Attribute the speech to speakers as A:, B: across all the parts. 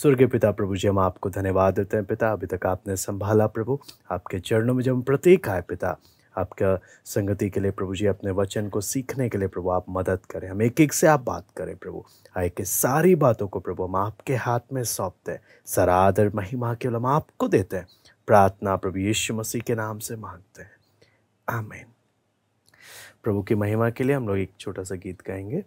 A: स्वर्गीय पिता प्रभु जी हम आपको धन्यवाद देते हैं पिता अभी तक आपने संभाला प्रभु आपके चरणों में जब हम प्रतीक आए पिता आपका संगति के लिए प्रभु जी अपने वचन को सीखने के लिए प्रभु आप मदद करें हम एक एक से आप बात करें प्रभु आए के सारी बातों को प्रभु हम आपके हाथ में सौंपते हैं सरादर महिमा केवल हम आपको देते हैं प्रार्थना प्रभु यीशु मसीह के नाम से मांगते हैं आमेन प्रभु की महिमा के लिए हम लोग एक छोटा सा गीत गाएंगे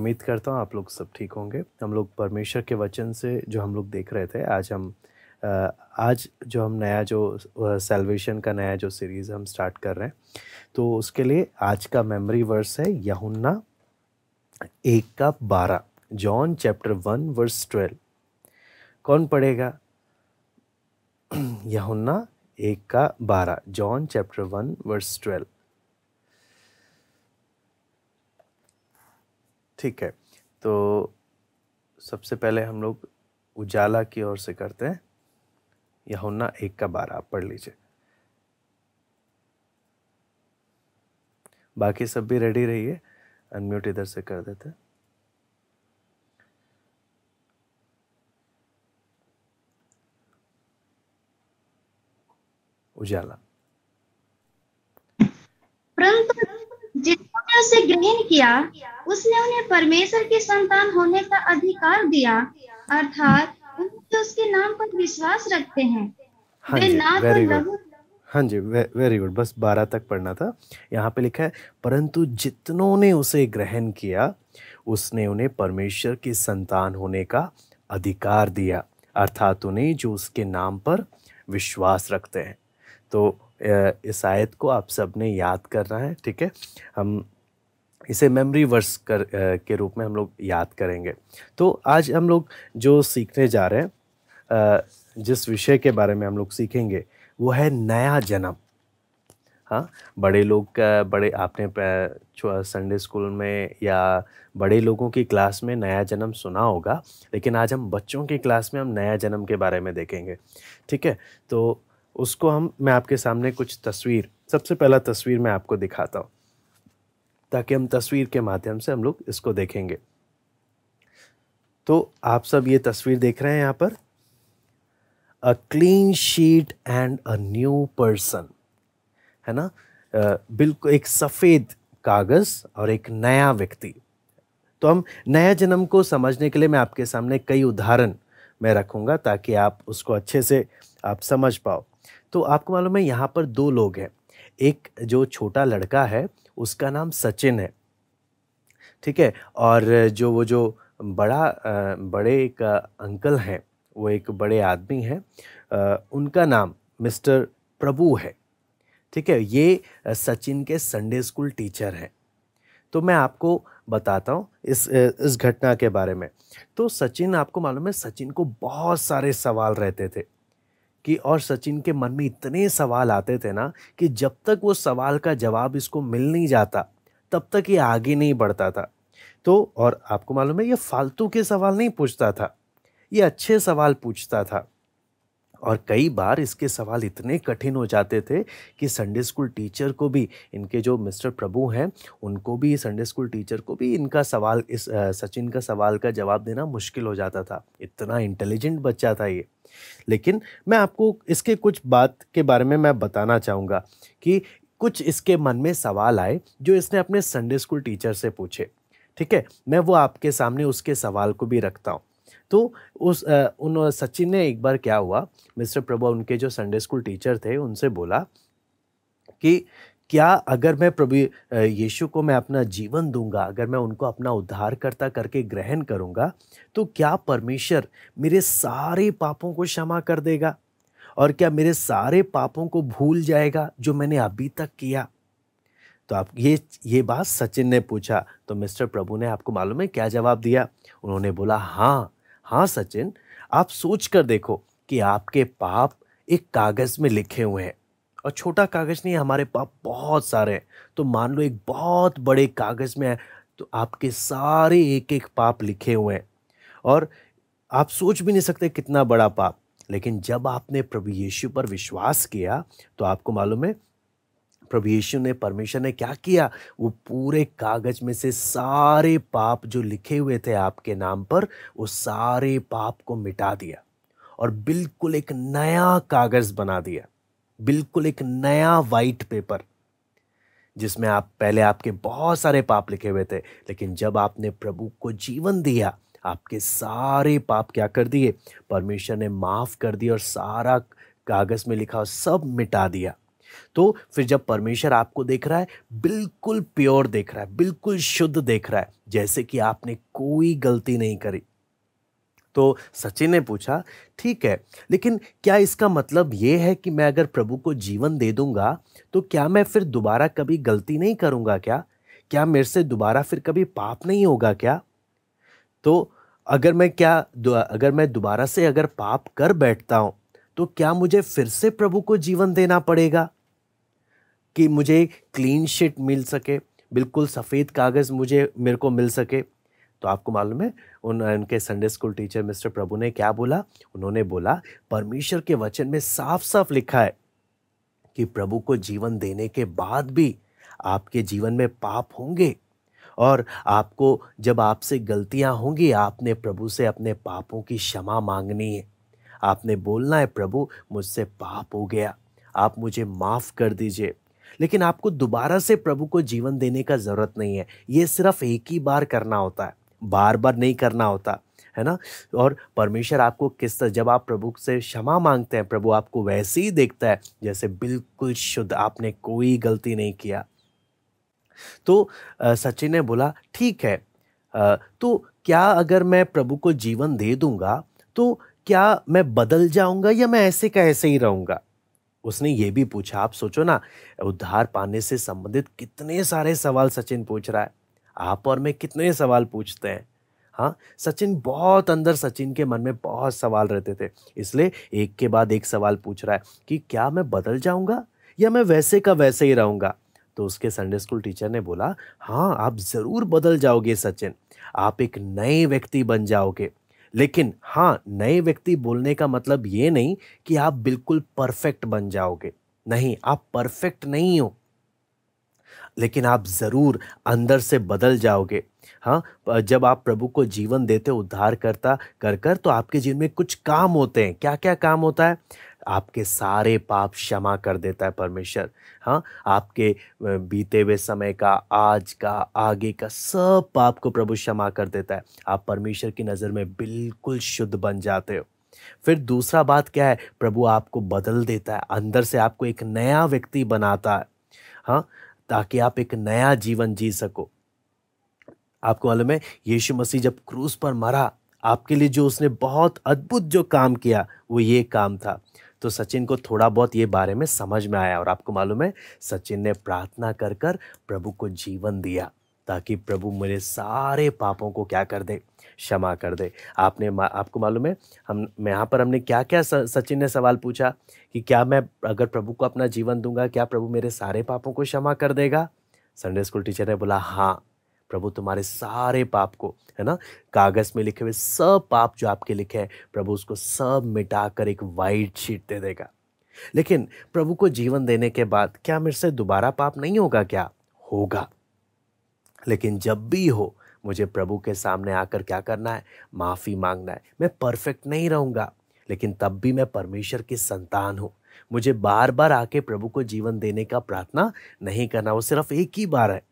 A: उम्मीद करता हूँ आप लोग सब ठीक होंगे हम लोग परमेश्वर के वचन से जो हम लोग देख रहे थे आज हम आज जो हम नया जो सेल्वेशन का नया जो सीरीज़ हम स्टार्ट कर रहे हैं तो उसके लिए आज का मेमोरी वर्स है यहुन्ना एक का बारह John chapter one verse twelve कौन पढ़ेगा यहुन्ना एक का बारह John chapter one verse twelve ठीक है तो सबसे पहले हम लोग उजाला की ओर से करते हैं यहुन्ना एक का बारह आप पढ़ लीजिए बाकी सब भी रेडी रहिए अनम्यूट इधर से कर देते हैं उजाला
B: परंतु जिस जिसने उसे ग्रहण किया उसने उन्हें परमेश्वर के संतान होने का अधिकार दिया अर्थात जो तो उसके नाम पर विश्वास रखते हैं हाँ जी वेरी गुड
A: हाँ जी वे, वेरी गुड बस बारह तक पढ़ना था यहाँ पे लिखा है परंतु जितनों ने उसे ग्रहण किया उसने उन्हें परमेश्वर के संतान होने का अधिकार दिया अर्थात उन्हें जो उसके नाम पर विश्वास रखते हैं तो इस आयत को आप सब ने याद करना है ठीक है हम इसे मेमोरी वर्स कर के रूप में हम लोग याद करेंगे तो आज हम लोग जो सीखने जा रहे हैं जिस विषय के बारे में हम लोग सीखेंगे वो है नया जन्म हाँ बड़े लोग का बड़े आपने संडे स्कूल में या बड़े लोगों की क्लास में नया जन्म सुना होगा लेकिन आज हम बच्चों की क्लास में हम नया जन्म के बारे में देखेंगे ठीक है तो उसको हम मैं आपके सामने कुछ तस्वीर सबसे पहला तस्वीर मैं आपको दिखाता हूँ ताकि हम तस्वीर के माध्यम से हम लोग इसको देखेंगे तो आप सब ये तस्वीर देख रहे हैं यहाँ पर a clean sheet and a new person है ना बिल्कुल एक सफ़ेद कागज़ और एक नया व्यक्ति तो हम नया जन्म को समझने के लिए मैं आपके सामने कई उदाहरण मैं रखूँगा ताकि आप उसको अच्छे से आप समझ पाओ तो आपको मालूम है यहाँ पर दो लोग हैं एक जो छोटा लड़का है उसका नाम सचिन है ठीक है और जो वो जो बड़ा बड़े एक अंकल हैं वो एक बड़े आदमी हैं उनका नाम मिस्टर प्रभु है ठीक है ये सचिन के संडे स्कूल टीचर हैं तो मैं आपको बताता हूँ इस इस घटना के बारे में तो सचिन आपको मालूम है सचिन को बहुत सारे सवाल रहते थे कि और सचिन के मन में इतने सवाल आते थे ना कि जब तक वो सवाल का जवाब इसको मिल नहीं जाता तब तक ये आगे नहीं बढ़ता था तो और आपको मालूम है ये फालतू के सवाल नहीं पूछता था ये अच्छे सवाल पूछता था और कई बार इसके सवाल इतने कठिन हो जाते थे कि संडे स्कूल टीचर को भी इनके जो मिस्टर प्रभु हैं उनको भी संडे स्कूल टीचर को भी इनका सवाल इस सचिन का सवाल का जवाब देना मुश्किल हो जाता था इतना इंटेलिजेंट बच्चा था ये लेकिन मैं आपको इसके कुछ बात के बारे में मैं बताना चाहूँगा कि कुछ इसके मन में सवाल आए जो इसने अपने संडे स्कूल टीचर से पूछे ठीक है मैं वो आपके सामने उसके सवाल को भी रखता हूँ तो उस उन सचिन ने एक बार क्या हुआ मिस्टर प्रभा उनके जो संडे स्कूल टीचर थे उनसे बोला कि क्या अगर मैं प्रभु यीशु को मैं अपना जीवन दूंगा अगर मैं उनको अपना उद्धार करता करके ग्रहण करूंगा तो क्या परमेश्वर मेरे सारे पापों को क्षमा कर देगा और क्या मेरे सारे पापों को भूल जाएगा जो मैंने अभी तक किया तो आप ये ये बात सचिन ने पूछा तो मिस्टर प्रभु ने आपको मालूम है क्या जवाब दिया उन्होंने बोला हाँ हाँ सचिन आप सोच कर देखो कि आपके पाप एक कागज़ में लिखे हुए हैं और छोटा कागज़ नहीं हमारे पाप बहुत सारे हैं तो मान लो एक बहुत बड़े कागज़ में है तो आपके सारे एक एक पाप लिखे हुए हैं और आप सोच भी नहीं सकते कितना बड़ा पाप लेकिन जब आपने प्रभु यीशु पर विश्वास किया तो आपको मालूम है प्रभु यीशु ने परमेश्वर ने क्या किया वो पूरे कागज में से सारे पाप जो लिखे हुए थे आपके नाम पर वो सारे पाप को मिटा दिया और बिल्कुल एक नया कागज बना दिया बिल्कुल एक नया वाइट पेपर जिसमें आप पहले आपके बहुत सारे पाप लिखे हुए थे लेकिन जब आपने प्रभु को जीवन दिया आपके सारे पाप क्या कर दिए परमेश्वर ने माफ़ कर दिया और सारा कागज़ में लिखा सब मिटा दिया तो फिर जब परमेश्वर आपको देख रहा है बिल्कुल प्योर देख रहा है बिल्कुल शुद्ध देख रहा है जैसे कि आपने कोई गलती नहीं करी तो सचिन ने पूछा ठीक है लेकिन क्या इसका मतलब ये है कि मैं अगर प्रभु को जीवन दे दूंगा तो क्या मैं फिर दोबारा कभी गलती नहीं करूंगा क्या क्या मेरे से दोबारा फिर कभी पाप नहीं होगा क्या तो अगर मैं क्या अगर मैं दोबारा से अगर पाप कर बैठता हूँ तो क्या मुझे फिर से प्रभु को जीवन देना पड़ेगा कि मुझे क्लीन शीट मिल सके बिल्कुल सफ़ेद कागज़ मुझे मेरे को मिल सके तो आपको मालूम है उन उनके Sunday school teacher mister Prabhu ने क्या बोला उन्होंने बोला परमेश्वर के वचन में साफ साफ लिखा है कि प्रभु को जीवन देने के बाद भी आपके जीवन में पाप होंगे और आपको जब आपसे गलतियां होंगी आपने प्रभु से अपने पापों की क्षमा मांगनी है आपने बोलना है प्रभु मुझसे पाप हो गया आप मुझे माफ़ कर दीजिए लेकिन आपको दोबारा से प्रभु को जीवन देने का ज़रूरत नहीं है ये सिर्फ एक ही बार करना होता है बार बार नहीं करना होता है ना और परमेश्वर आपको किस तरह जब आप प्रभु से क्षमा मांगते हैं प्रभु आपको वैसे ही देखता है जैसे बिल्कुल शुद्ध आपने कोई गलती नहीं किया तो सचिन ने बोला ठीक है आ, तो क्या अगर मैं प्रभु को जीवन दे दूंगा तो क्या मैं बदल जाऊंगा या मैं ऐसे का ऐसे ही रहूंगा उसने ये भी पूछा आप सोचो ना उद्धार पाने से संबंधित कितने सारे सवाल सचिन पूछ रहा है आप और मैं कितने सवाल पूछते हैं हाँ सचिन बहुत अंदर सचिन के मन में बहुत सवाल रहते थे इसलिए एक के बाद एक सवाल पूछ रहा है कि क्या मैं बदल जाऊँगा या मैं वैसे का वैसे ही रहूँगा तो उसके संडे स्कूल टीचर ने बोला हाँ आप ज़रूर बदल जाओगे सचिन आप एक नए व्यक्ति बन जाओगे लेकिन हाँ नए व्यक्ति बोलने का मतलब ये नहीं कि आप बिल्कुल परफेक्ट बन जाओगे नहीं आप परफेक्ट नहीं हो लेकिन आप ज़रूर अंदर से बदल जाओगे हाँ जब आप प्रभु को जीवन देते उद्धार करता कर कर तो आपके जीवन में कुछ काम होते हैं क्या क्या काम होता है आपके सारे पाप क्षमा कर देता है परमेश्वर हाँ आपके बीते हुए समय का आज का आगे का सब पाप को प्रभु क्षमा कर देता है आप परमेश्वर की नज़र में बिल्कुल शुद्ध बन जाते हो फिर दूसरा बात क्या है प्रभु आपको बदल देता है अंदर से आपको एक नया व्यक्ति बनाता है हाँ ताकि आप एक नया जीवन जी सको आपको मालूम है यीशु मसीह जब क्रूस पर मरा आपके लिए जो उसने बहुत अद्भुत जो काम किया वो ये काम था तो सचिन को थोड़ा बहुत ये बारे में समझ में आया और आपको मालूम है सचिन ने प्रार्थना कर कर प्रभु को जीवन दिया ताकि प्रभु मेरे सारे पापों को क्या कर दे क्षमा कर दे आपने मा, आपको मालूम है हम यहाँ पर हमने क्या क्या सचिन ने सवाल पूछा कि क्या मैं अगर प्रभु को अपना जीवन दूंगा क्या प्रभु मेरे सारे पापों को क्षमा कर देगा संडे स्कूल टीचर ने बोला हाँ प्रभु तुम्हारे सारे पाप को है ना कागज़ में लिखे हुए सब पाप जो आपके लिखे हैं प्रभु उसको सब मिटाकर एक वाइट शीट दे देगा लेकिन प्रभु को जीवन देने के बाद क्या मेरे से दोबारा पाप नहीं होगा क्या होगा लेकिन जब भी हो मुझे प्रभु के सामने आकर क्या करना है माफ़ी मांगना है मैं परफेक्ट नहीं रहूँगा लेकिन तब भी मैं परमेश्वर की संतान हूँ मुझे बार बार आके प्रभु को जीवन देने का प्रार्थना नहीं करना वो सिर्फ एक ही बार है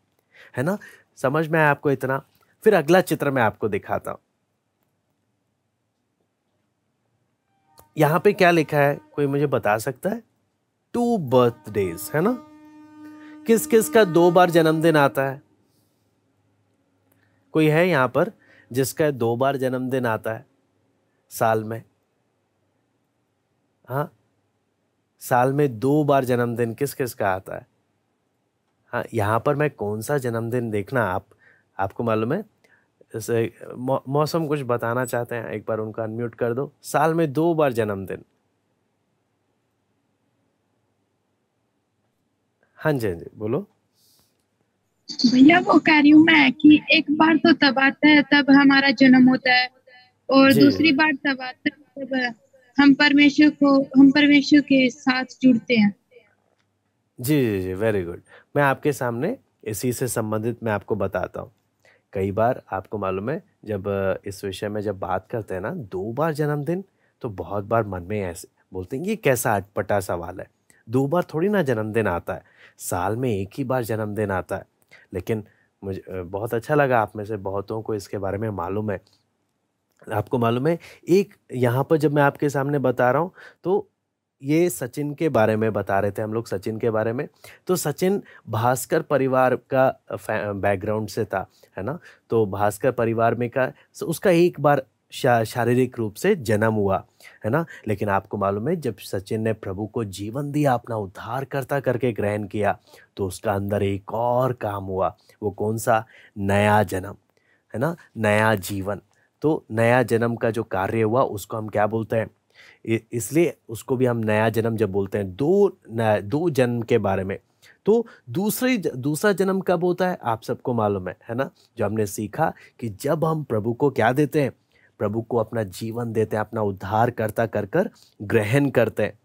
A: है ना समझ में आया आपको इतना फिर अगला चित्र मैं आपको दिखाता हूं यहां पे क्या लिखा है कोई मुझे बता सकता है टू बर्थडेज है ना किस किस का दो बार जन्मदिन आता है कोई है यहां पर जिसका दो बार जन्मदिन आता है साल में हाँ साल में दो बार जन्मदिन किस किस का आता है हाँ यहाँ पर मैं कौन सा जन्मदिन देखना आप आपको मालूम है मौसम कुछ बताना चाहते हैं एक बार उनका अनम्यूट कर दो साल में दो बार जन्मदिन हाँ जी हाँ जी बोलो
B: भैया वो कह रही हूँ मैं कि एक बार तो तब आता है तब हमारा जन्म होता है और दूसरी बार तब आता है तब हम परमेश्वर को हम परमेश्वर के साथ जुड़ते हैं
A: जी जी जी वेरी गुड मैं आपके सामने इसी से संबंधित मैं आपको बताता हूँ कई बार आपको मालूम है जब इस विषय में जब बात करते हैं ना दो बार जन्मदिन तो बहुत बार मन में ऐसे बोलते हैं ये कैसा अटपटा सवाल है दो बार थोड़ी ना जन्मदिन आता है साल में एक ही बार जन्मदिन आता है लेकिन मुझे बहुत अच्छा लगा आप में से बहुतों को इसके बारे में मालूम है आपको मालूम है एक यहाँ पर जब मैं आपके सामने बता रहा हूँ तो ये सचिन के बारे में बता रहे थे हम लोग सचिन के बारे में तो सचिन भास्कर परिवार का बैकग्राउंड से था है ना तो भास्कर परिवार में का उसका एक बार शा, शारीरिक रूप से जन्म हुआ है ना लेकिन आपको मालूम है जब सचिन ने प्रभु को जीवन दिया अपना उद्धार करता करके ग्रहण किया तो उसका अंदर एक और काम हुआ वो कौन सा नया जन्म है ना नया जीवन तो नया जन्म का जो कार्य हुआ उसको हम क्या बोलते हैं इसलिए उसको भी हम नया जन्म जब बोलते हैं दो दो जन्म के बारे में तो दूसरी दूसरा जन्म कब होता है आप सबको मालूम है है ना जो हमने सीखा कि जब हम प्रभु को क्या देते हैं प्रभु को अपना जीवन देते हैं अपना उद्धार करता कर कर ग्रहण करते हैं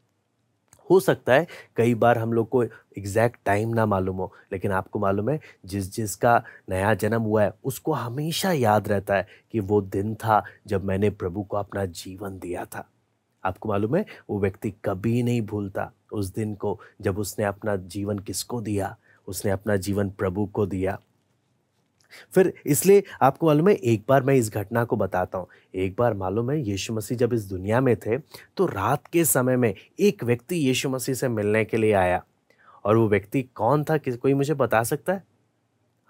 A: हो सकता है कई बार हम लोग को एग्जैक्ट टाइम ना मालूम हो लेकिन आपको मालूम है जिस जिसका नया जन्म हुआ है उसको हमेशा याद रहता है कि वो दिन था जब मैंने प्रभु को अपना जीवन दिया था आपको मालूम है वो व्यक्ति कभी नहीं भूलता उस दिन को जब उसने अपना जीवन किसको दिया उसने अपना जीवन प्रभु को दिया फिर इसलिए आपको मालूम है एक बार मैं इस घटना को बताता हूँ एक बार मालूम है यीशु मसीह जब इस दुनिया में थे तो रात के समय में एक व्यक्ति यीशु मसीह से मिलने के लिए आया और वो व्यक्ति कौन था किस कोई मुझे बता सकता है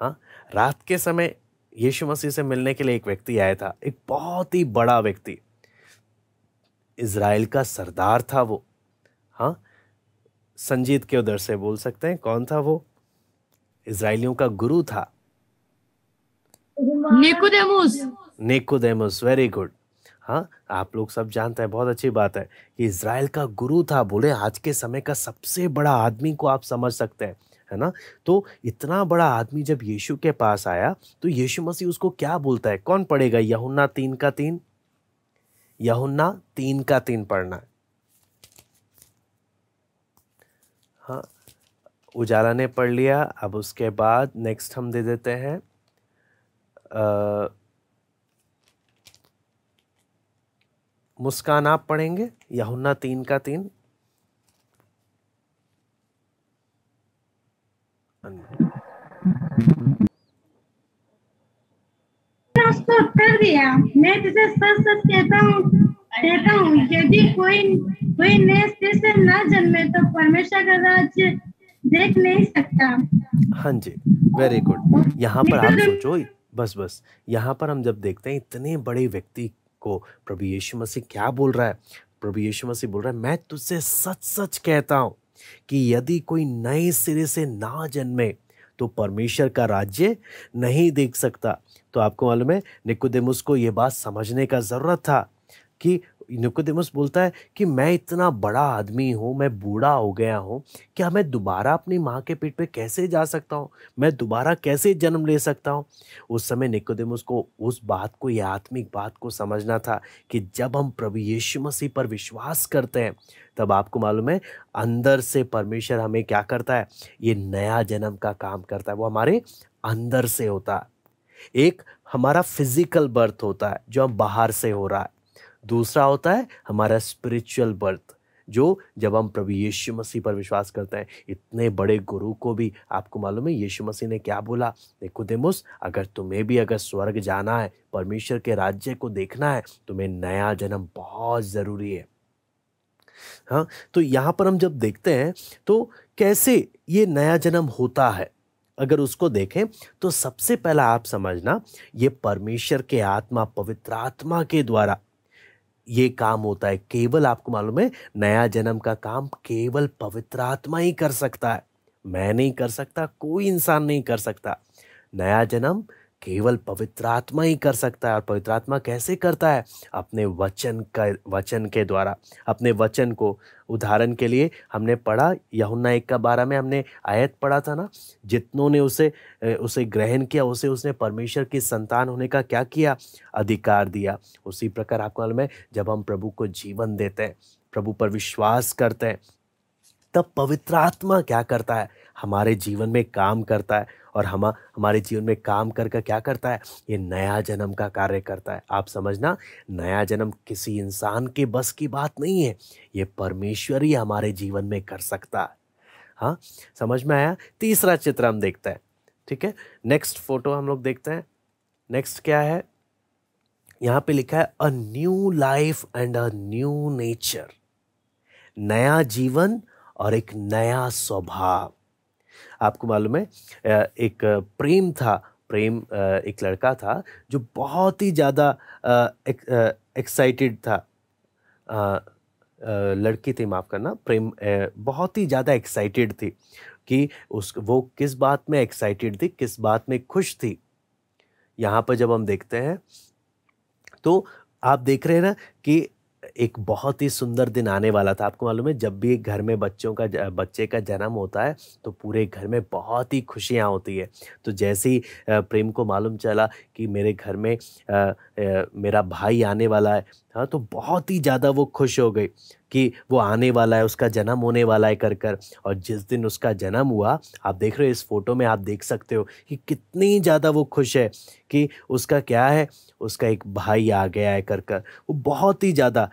A: हाँ रात के समय यीशु मसीह से मिलने के लिए एक व्यक्ति आया था एक बहुत ही बड़ा व्यक्ति इसराइल का सरदार था वो हाँ संजीत के उधर से बोल सकते हैं कौन था वो इसराइलियों का गुरु था नेकुदेमुस वेरी गुड हाँ आप लोग सब जानते हैं बहुत अच्छी बात है कि इसराइल का गुरु था बोले आज के समय का सबसे बड़ा आदमी को आप समझ सकते हैं है ना तो इतना बड़ा आदमी जब यीशु के पास आया तो यीशु मसीह उसको क्या बोलता है कौन पढ़ेगा यहुन्ना तीन का तीन यहुन्ना तीन का तीन पढ़ना है हाँ उजाला ने पढ़ लिया अब उसके बाद नेक्स्ट हम दे देते हैं मुस्कान आप पढ़ेंगे यहुन्ना तीन का तीन
B: तो उत्तर दिया मैं तुझे सच सच कहता हूँ कहता हूँ यदि कोई कोई नए स्त्री से न जन्मे तो परमेश्वर का राज्य देख नहीं सकता
A: हाँ जी वेरी गुड यहाँ पर आप सोचो बस बस यहाँ पर हम जब देखते हैं इतने बड़े व्यक्ति को प्रभु यीशु मसीह क्या बोल रहा है प्रभु यीशु मसीह बोल रहा है मैं तुझसे सच सच कहता हूँ कि यदि कोई नए सिरे से ना जन्मे तो परमेश्वर का राज्य नहीं देख सकता तो आपको मालूम है निकुदेमुस को ये बात समझने का ज़रूरत था कि निकोदेमस बोलता है कि मैं इतना बड़ा आदमी हूँ मैं बूढ़ा हो गया हूँ क्या मैं दोबारा अपनी माँ के पेट पे कैसे जा सकता हूँ मैं दोबारा कैसे जन्म ले सकता हूँ उस समय निकोदेमस को उस बात को या आत्मिक बात को समझना था कि जब हम प्रभु यीशु मसीह पर विश्वास करते हैं तब आपको मालूम है अंदर से परमेश्वर हमें क्या करता है ये नया जन्म का काम करता है वो हमारे अंदर से होता है एक हमारा फिजिकल बर्थ होता है जो हम बाहर से हो रहा है दूसरा होता है हमारा स्पिरिचुअल बर्थ जो जब हम प्रभु यीशु मसीह पर विश्वास करते हैं इतने बड़े गुरु को भी आपको मालूम है यीशु मसीह ने क्या बोला निकुदेमुस अगर तुम्हें भी अगर स्वर्ग जाना है परमेश्वर के राज्य को देखना है तुम्हें नया जन्म बहुत ज़रूरी है हाँ तो यहाँ पर हम जब देखते हैं तो कैसे ये नया जन्म होता है अगर उसको देखें तो सबसे पहला आप समझना ये परमेश्वर के आत्मा पवित्र आत्मा के द्वारा ये काम होता है केवल आपको मालूम है नया जन्म का काम केवल पवित्र आत्मा ही कर सकता है मैं नहीं कर सकता कोई इंसान नहीं कर सकता नया जन्म केवल पवित्र आत्मा ही कर सकता है और पवित्र आत्मा कैसे करता है अपने वचन का वचन के द्वारा अपने वचन को उदाहरण के लिए हमने पढ़ा यहुन्ना एक का बारह में हमने आयत पढ़ा था ना जितनों ने उसे उसे ग्रहण किया उसे उसने परमेश्वर की संतान होने का क्या किया अधिकार दिया उसी प्रकार आपको मालूम है जब हम प्रभु को जीवन देते हैं प्रभु पर विश्वास करते हैं तब पवित्र आत्मा क्या करता है हमारे जीवन में काम करता है और हम हमारे जीवन में काम कर कर क्या करता है ये नया जन्म का कार्य करता है आप समझना नया जन्म किसी इंसान के बस की बात नहीं है ये परमेश्वर ही हमारे जीवन में कर सकता है हाँ समझ में आया तीसरा चित्र हम देखते हैं ठीक है नेक्स्ट फोटो हम लोग देखते हैं नेक्स्ट क्या है यहाँ पे लिखा है a new life and a new nature नया जीवन और एक नया स्वभाव आपको मालूम है एक प्रेम था प्रेम एक लड़का था जो बहुत ही ज़्यादा एक, एक्साइटेड था लड़की थी माफ़ करना प्रेम बहुत ही ज़्यादा एक्साइटेड थी कि उस वो किस बात में एक्साइटेड थी किस बात में खुश थी यहाँ पर जब हम देखते हैं तो आप देख रहे हैं ना कि एक बहुत ही सुंदर दिन आने वाला था आपको मालूम है जब भी घर में बच्चों का बच्चे का जन्म होता है तो पूरे घर में बहुत ही खुशियाँ होती है तो जैसे ही प्रेम को मालूम चला कि मेरे घर में आ, आ, मेरा भाई आने वाला है हाँ तो बहुत ही ज़्यादा वो खुश हो गई कि वो आने वाला है उसका जन्म होने वाला है कर कर और जिस दिन उसका जन्म हुआ आप देख रहे हो इस फोटो में आप देख सकते हो कि कितनी ज़्यादा वो खुश है कि उसका क्या है उसका एक भाई आ गया है कर कर वो बहुत ही ज़्यादा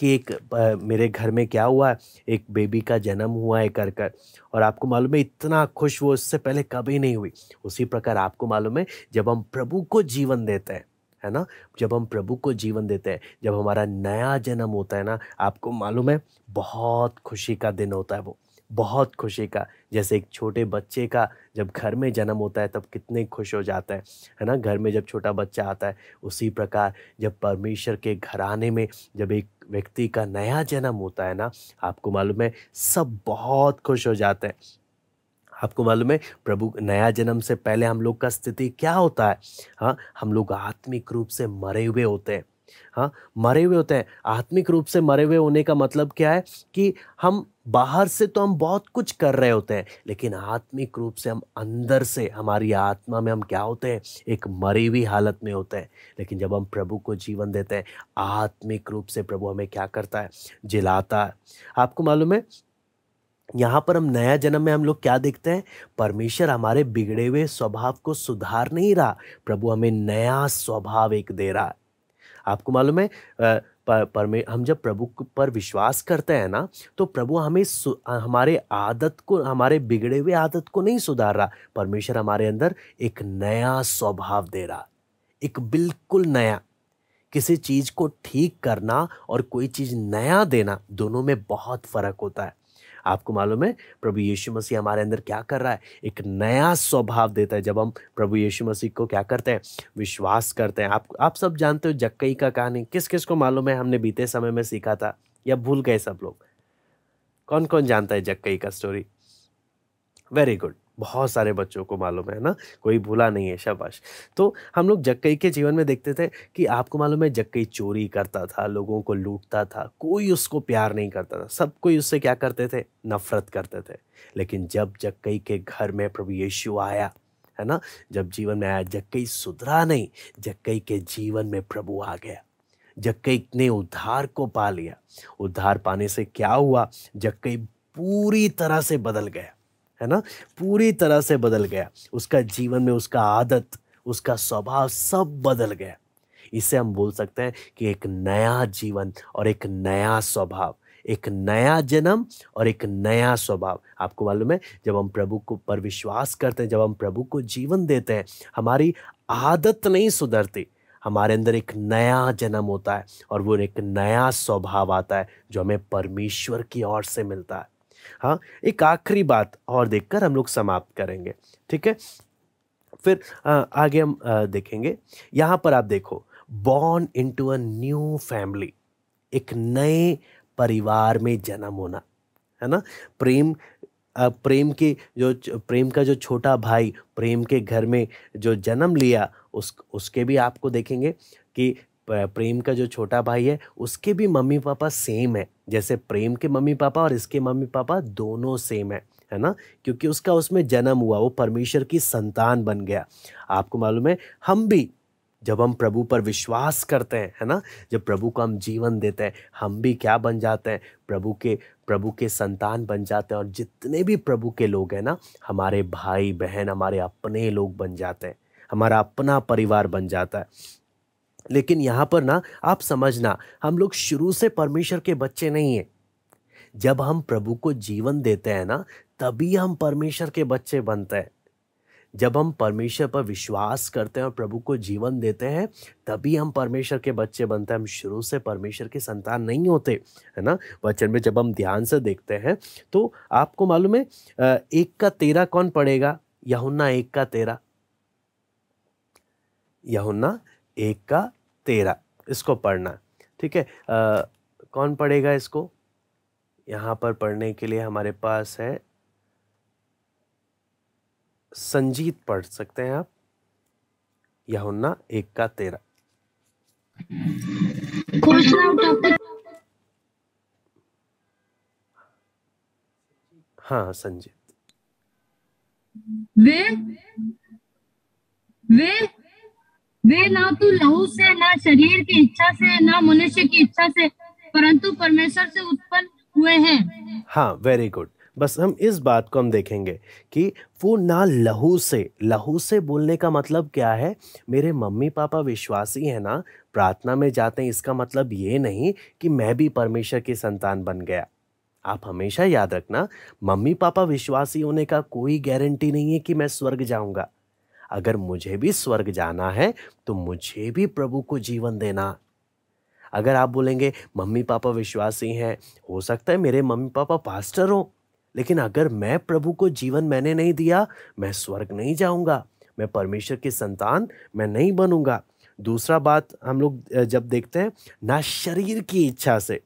A: कि एक आ, मेरे घर में क्या हुआ है एक बेबी का जन्म हुआ है कर कर और आपको मालूम है इतना खुश वो उससे पहले कभी नहीं हुई उसी प्रकार आपको मालूम है जब हम प्रभु को जीवन देते हैं है ना जब हम प्रभु को जीवन देते हैं जब हमारा नया जन्म होता है ना आपको मालूम है बहुत खुशी का दिन होता है वो बहुत खुशी का जैसे एक छोटे बच्चे का जब घर में जन्म होता है तब कितने खुश हो जाते हैं है ना घर में जब छोटा बच्चा आता है उसी प्रकार जब परमेश्वर के घर आने में जब एक व्यक्ति का नया जन्म होता है ना आपको मालूम है सब बहुत खुश हो जाते हैं आपको मालूम है प्रभु नया जन्म से पहले हम लोग का स्थिति क्या होता है हाँ हम लोग आत्मिक रूप से मरे हुए होते हैं हाँ मरे हुए होते हैं आत्मिक रूप से मरे हुए होने का मतलब क्या है कि हम बाहर से तो हम बहुत कुछ कर रहे होते हैं लेकिन आत्मिक रूप से हम अंदर से हमारी आत्मा में हम क्या होते हैं एक मरी हुई हालत में होते हैं लेकिन जब हम प्रभु को जीवन देते हैं आत्मिक रूप से प्रभु हमें क्या करता है जिलाता है आपको मालूम है यहाँ पर हम नया जन्म में हम लोग क्या देखते हैं परमेश्वर हमारे बिगड़े हुए स्वभाव को सुधार नहीं रहा प्रभु हमें नया स्वभाव एक दे रहा है आपको मालूम है पर, पर हम जब प्रभु पर विश्वास करते हैं ना तो प्रभु हमें हमारे आदत को हमारे बिगड़े हुए आदत को नहीं सुधार रहा परमेश्वर हमारे अंदर एक नया स्वभाव दे रहा एक बिल्कुल नया किसी चीज़ को ठीक करना और कोई चीज़ नया देना दोनों में बहुत फ़र्क होता है आपको मालूम है प्रभु यीशु मसीह हमारे अंदर क्या कर रहा है एक नया स्वभाव देता है जब हम प्रभु यीशु मसीह को क्या करते हैं विश्वास करते हैं आप आप सब जानते हो जक्कई का कहानी किस किस को मालूम है हमने बीते समय में सीखा था या भूल गए सब लोग कौन कौन जानता है जक्कई का स्टोरी वेरी गुड बहुत सारे बच्चों को मालूम है ना कोई भूला नहीं है शाबाश तो हम लोग जक्कई के जीवन में देखते थे कि आपको मालूम है जक्कई चोरी करता था लोगों को लूटता था कोई उसको प्यार नहीं करता था सब कोई उससे क्या करते थे नफरत करते थे लेकिन जब जक्कई के घर में प्रभु यीशु आया है ना जब जीवन में आया जक्कई सुधरा नहीं जक्कई के जीवन में प्रभु आ गया जक्कई ने उद्धार को पा लिया उद्धार पाने से क्या हुआ जक्कई पूरी तरह से बदल गया है ना पूरी तरह से बदल गया उसका जीवन में उसका आदत उसका स्वभाव सब बदल गया इससे हम बोल सकते हैं कि एक नया जीवन और एक नया स्वभाव एक नया जन्म और एक नया स्वभाव आपको मालूम है जब हम प्रभु को पर विश्वास करते हैं जब हम प्रभु को जीवन देते हैं हमारी आदत नहीं सुधरती हमारे अंदर एक नया जन्म होता है और वो एक नया स्वभाव आता है जो हमें परमेश्वर की ओर से मिलता है हाँ एक आखिरी बात और देखकर हम लोग समाप्त करेंगे ठीक है फिर आगे हम देखेंगे यहाँ पर आप देखो born into a new family एक नए परिवार में जन्म होना है ना प्रेम प्रेम के जो प्रेम का जो छोटा भाई प्रेम के घर में जो जन्म लिया उस उसके भी आपको देखेंगे कि प्रेम का जो छोटा भाई है उसके भी मम्मी पापा सेम है जैसे प्रेम के मम्मी पापा और इसके मम्मी पापा दोनों सेम है है ना क्योंकि उसका उसमें जन्म हुआ वो परमेश्वर की संतान बन गया आपको मालूम है हम भी जब हम प्रभु पर विश्वास करते हैं है ना जब प्रभु को हम जीवन देते हैं हम भी क्या बन जाते हैं प्रभु के प्रभु के संतान बन जाते हैं और जितने भी प्रभु के लोग हैं ना हमारे भाई बहन हमारे अपने लोग बन जाते हैं हमारा अपना परिवार बन जाता है लेकिन यहाँ पर ना आप समझना हम लोग शुरू से परमेश्वर के बच्चे नहीं हैं जब हम प्रभु को जीवन देते हैं ना तभी हम परमेश्वर के बच्चे बनते हैं जब हम परमेश्वर पर विश्वास करते हैं और प्रभु को जीवन देते हैं तभी हम परमेश्वर के बच्चे बनते हैं हम शुरू से परमेश्वर के संतान नहीं होते है ना वचन में जब हम ध्यान से देखते हैं तो आपको मालूम है एक का तेरा कौन पढ़ेगा यहुन्ना एक का तेरा यहुन्ना एक का तेरह इसको पढ़ना ठीक है कौन पढ़ेगा इसको यहाँ पर पढ़ने के लिए हमारे पास है संजीत पढ़ सकते हैं आप यहुन्ना एक का तेरह हाँ संजीत
B: वे वे वे ना तो लहू से ना शरीर की इच्छा से ना मनुष्य की इच्छा से परंतु परमेश्वर से उत्पन्न हुए हैं
A: हाँ वेरी गुड बस हम इस बात को हम देखेंगे कि वो ना लहू से लहू से बोलने का मतलब क्या है मेरे मम्मी पापा विश्वासी है ना प्रार्थना में जाते हैं इसका मतलब ये नहीं कि मैं भी परमेश्वर की संतान बन गया आप हमेशा याद रखना मम्मी पापा विश्वासी होने का कोई गारंटी नहीं है कि मैं स्वर्ग जाऊंगा अगर मुझे भी स्वर्ग जाना है तो मुझे भी प्रभु को जीवन देना अगर आप बोलेंगे मम्मी पापा विश्वासी हैं हो सकता है मेरे मम्मी पापा पास्टर हो लेकिन अगर मैं प्रभु को जीवन मैंने नहीं दिया मैं स्वर्ग नहीं जाऊंगा मैं परमेश्वर की संतान मैं नहीं बनूंगा दूसरा बात हम लोग जब देखते हैं ना शरीर की इच्छा से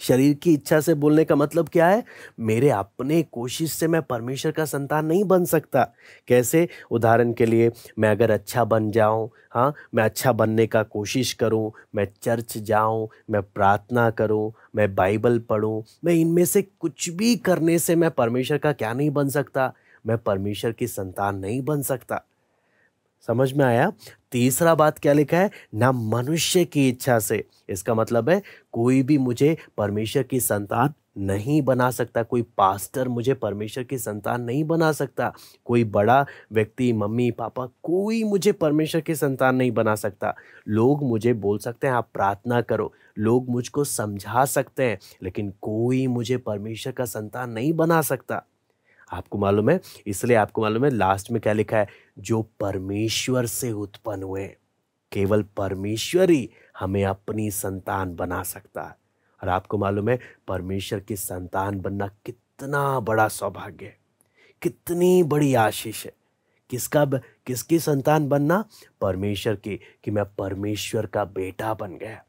A: शरीर की इच्छा से बोलने का मतलब क्या है मेरे अपने कोशिश से मैं परमेश्वर का संतान नहीं बन सकता कैसे उदाहरण के लिए मैं अगर अच्छा बन जाऊं हाँ मैं अच्छा बनने का कोशिश करूं मैं चर्च जाऊं मैं प्रार्थना करूं मैं बाइबल पढूं मैं इनमें से कुछ भी करने से मैं परमेश्वर का क्या नहीं बन सकता मैं परमेश्वर की संतान नहीं बन सकता समझ में आया तीसरा बात क्या लिखा है ना मनुष्य की इच्छा से इसका मतलब है कोई भी मुझे परमेश्वर की संतान नहीं बना सकता कोई पास्टर मुझे परमेश्वर की संतान नहीं बना सकता कोई बड़ा व्यक्ति मम्मी पापा कोई मुझे परमेश्वर की संतान नहीं बना सकता लोग मुझे बोल सकते हैं आप प्रार्थना करो लोग मुझको समझा सकते हैं लेकिन कोई मुझे परमेश्वर का संतान नहीं बना सकता आपको मालूम है इसलिए आपको मालूम है लास्ट में क्या लिखा है जो परमेश्वर से उत्पन्न हुए केवल परमेश्वर ही हमें अपनी संतान बना सकता है और आपको मालूम है परमेश्वर की संतान बनना कितना बड़ा सौभाग्य है कितनी बड़ी आशीष है किसका किसकी संतान बनना परमेश्वर की कि मैं परमेश्वर का बेटा बन गया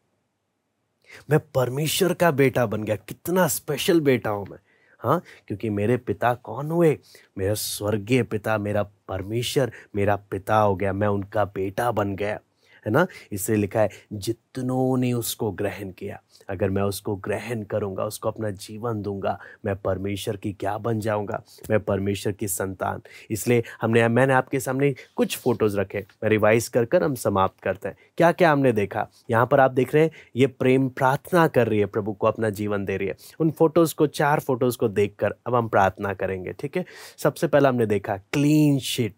A: मैं परमेश्वर का बेटा बन गया कितना स्पेशल बेटा हूं मैं हाँ क्योंकि मेरे पिता कौन हुए मेरा स्वर्गीय पिता मेरा परमेश्वर मेरा पिता हो गया मैं उनका बेटा बन गया है ना इसे लिखा है जितनों ने उसको ग्रहण किया अगर मैं उसको ग्रहण करूँगा उसको अपना जीवन दूंगा मैं परमेश्वर की क्या बन जाऊँगा मैं परमेश्वर की संतान इसलिए हमने मैंने आपके सामने कुछ फ़ोटोज़ रखे मैं रिवाइज कर कर हम समाप्त करते हैं क्या क्या हमने देखा यहाँ पर आप देख रहे हैं ये प्रेम प्रार्थना कर रही है प्रभु को अपना जीवन दे रही है उन फोटोज़ को चार फोटोज़ को देख अब हम प्रार्थना करेंगे ठीक है सबसे पहला हमने देखा क्लीन शीट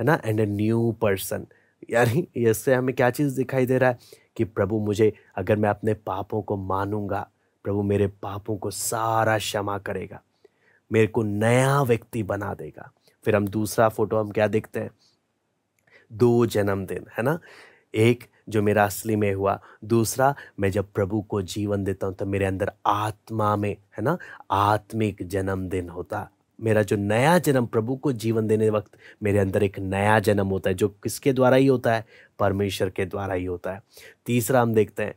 A: है ना एंड ए न्यू पर्सन यानी इससे हमें क्या चीज़ दिखाई दे रहा है कि प्रभु मुझे अगर मैं अपने पापों को मानूंगा प्रभु मेरे पापों को सारा क्षमा करेगा मेरे को नया व्यक्ति बना देगा फिर हम दूसरा फोटो हम क्या देखते हैं दो जन्मदिन है ना एक जो मेरा असली में हुआ दूसरा मैं जब प्रभु को जीवन देता हूँ तो मेरे अंदर आत्मा में है ना आत्मिक जन्मदिन होता मेरा जो नया जन्म प्रभु को जीवन देने वक्त मेरे अंदर एक नया जन्म होता है जो किसके द्वारा ही होता है परमेश्वर के द्वारा ही होता है तीसरा हम देखते हैं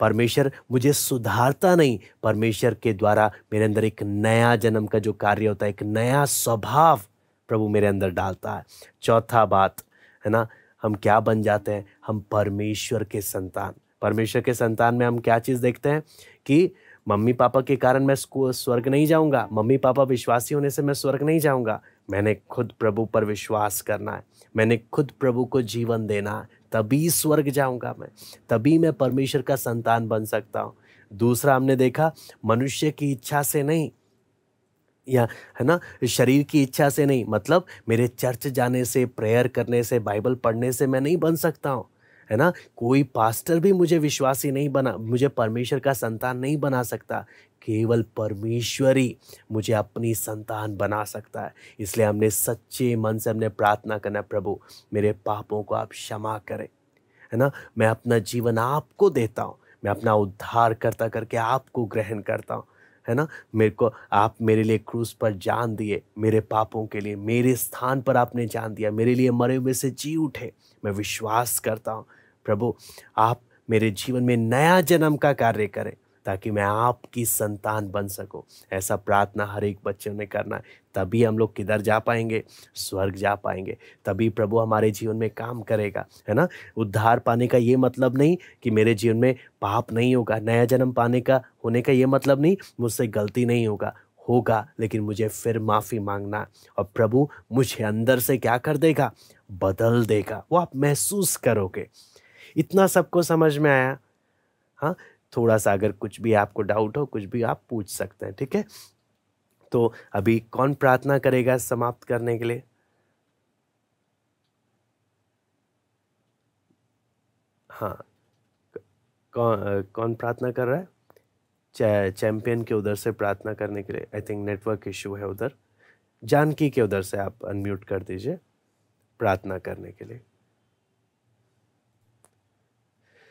A: परमेश्वर मुझे सुधारता नहीं परमेश्वर के द्वारा मेरे अंदर एक नया जन्म का जो कार्य होता है एक नया स्वभाव प्रभु मेरे अंदर डालता है चौथा बात है ना हम क्या बन जाते हैं हम परमेश्वर के संतान परमेश्वर के संतान में हम क्या चीज़ देखते हैं कि मम्मी पापा के कारण मैं स्वर्ग नहीं जाऊंगा मम्मी पापा विश्वासी होने से मैं स्वर्ग नहीं जाऊंगा मैंने खुद प्रभु पर विश्वास करना है मैंने खुद प्रभु को जीवन देना है तभी स्वर्ग जाऊंगा मैं तभी मैं परमेश्वर का संतान बन सकता हूँ दूसरा हमने देखा मनुष्य की इच्छा से नहीं या है ना शरीर की इच्छा से नहीं मतलब मेरे चर्च जाने से प्रेयर करने से बाइबल पढ़ने से मैं नहीं बन सकता हूँ है ना कोई पास्टर भी मुझे विश्वासी नहीं बना मुझे परमेश्वर का संतान नहीं बना सकता केवल परमेश्वर ही मुझे अपनी संतान बना सकता है इसलिए हमने सच्चे मन से हमने प्रार्थना करना प्रभु मेरे पापों को आप क्षमा करें है ना मैं अपना जीवन आपको देता हूँ मैं अपना उद्धार करता करके आपको ग्रहण करता हूँ है ना मेरे को आप मेरे लिए क्रूज पर जान दिए मेरे पापों के लिए मेरे स्थान पर आपने जान दिया मेरे लिए मरे हुए से जी उठे मैं विश्वास करता हूँ प्रभु आप मेरे जीवन में नया जन्म का कार्य करें ताकि मैं आपकी संतान बन सकूं ऐसा प्रार्थना हर एक बच्चे ने करना है तभी हम लोग किधर जा पाएंगे स्वर्ग जा पाएंगे तभी प्रभु हमारे जीवन में काम करेगा है ना उद्धार पाने का ये मतलब नहीं कि मेरे जीवन में पाप नहीं होगा नया जन्म पाने का होने का ये मतलब नहीं मुझसे गलती नहीं होगा होगा लेकिन मुझे फिर माफ़ी मांगना और प्रभु मुझे अंदर से क्या कर देगा बदल देगा वो आप महसूस करोगे इतना सबको समझ में आया हाँ थोड़ा सा अगर कुछ भी आपको डाउट हो कुछ भी आप पूछ सकते हैं ठीक है तो अभी कौन प्रार्थना करेगा समाप्त करने के लिए हाँ कौन कौन प्रार्थना कर रहा है चैंपियन के उधर से प्रार्थना करने के लिए आई थिंक नेटवर्क इश्यू है उधर जानकी के उधर से आप अनम्यूट कर दीजिए प्रार्थना करने के लिए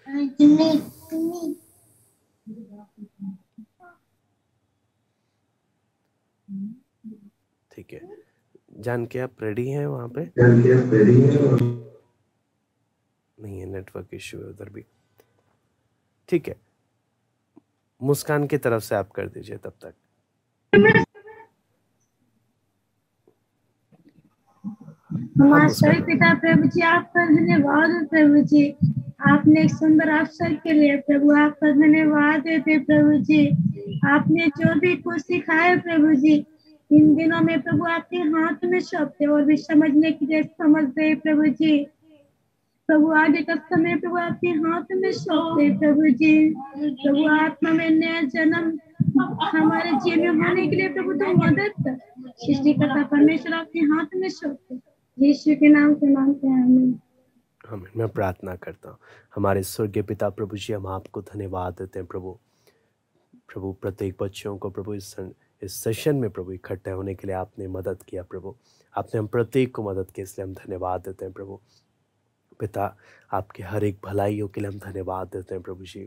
B: ठीक
A: है जान के आप रेडी हैं वहां पे नहीं है नेटवर्क इश्यू है उधर भी ठीक है मुस्कान की तरफ से आप कर दीजिए तब तक
B: हमारे सभी पिता प्रभु जी आपका धन्यवाद प्रभु जी आपने सुंदर अवसर के लिए प्रभु आपका धन्यवाद देते प्रभु जी आपने जो भी कुछ सिखाया प्रभु जी इन दिनों में प्रभु आपके हाथ में सौंपते और भी समझने के लिए समझ गए प्रभु जी प्रभु आगे का समय प्रभु आपके हाथ में सौंपते प्रभु जी प्रभु आत्मा में नया जन्म हमारे जीवन में होने के लिए प्रभु तो मदद करता परमेश्वर आपके हाथ में सौंपते यीशु के नाम से मांगते हैं हमें
A: हमें मैं प्रार्थना करता हूँ हमारे स्वर्गीय पिता प्रभु जी हम आपको धन्यवाद देते हैं प्रभु प्रभु प्रत्येक बच्चों को प्रभु इस इस सेशन में प्रभु इकट्ठे होने के लिए आपने मदद किया प्रभु आपने हम प्रत्येक को मदद की इसलिए हम धन्यवाद देते हैं प्रभु पिता आपके हर एक भलाइयों के लिए हम धन्यवाद देते हैं प्रभु जी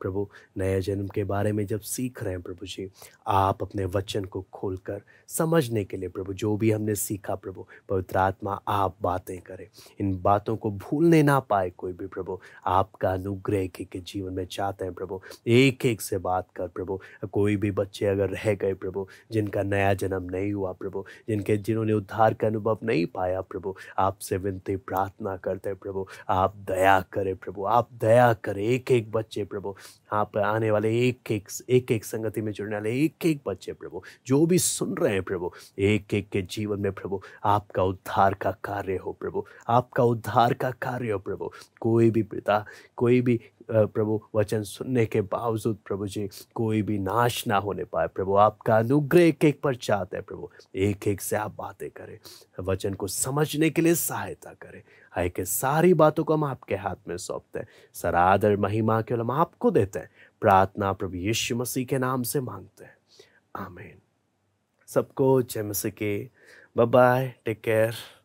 A: प्रभु नए जन्म के बारे में जब सीख रहे हैं प्रभु जी आप अपने वचन को खोलकर समझने के लिए प्रभु जो भी हमने सीखा प्रभु पवित्र आत्मा आप बातें करें इन बातों को भूलने ना पाए कोई भी प्रभु आपका अनुग्रह के, के जीवन में चाहते हैं प्रभु एक एक से बात कर प्रभु कोई भी बच्चे अगर रह गए प्रभु जिनका नया जन्म नहीं हुआ प्रभु जिनके जिन्होंने उद्धार का अनुभव नहीं पाया प्रभु आपसे विनती प्रार्थना करते प्रभु आप दया करे प्रभु आप दया करे एक एक बच्चे प्रभु आप आने वाले एक एक एक एक संगति में जुड़ने वाले एक एक बच्चे प्रभु जो भी सुन रहे हैं प्रभु एक एक के जीवन में प्रभु आपका उद्धार का कार्य हो प्रभु आपका उद्धार का कार्य हो प्रभु कोई भी पिता कोई भी प्रभु वचन सुनने के बावजूद प्रभु जी कोई भी नाश ना होने पाए प्रभु आपका अनुग्रह एक एक पर चाहते हैं प्रभु एक एक से आप बातें करें वचन को समझने के लिए सहायता करें आए सारी बातों को हम आपके हाथ में सौंपते हैं सर आदर महिमा केवल हम आपको देते हैं प्रार्थना प्रभु यीशु मसीह के नाम से मांगते हैं आमेन सबको जय मसीह के बाय टेक केयर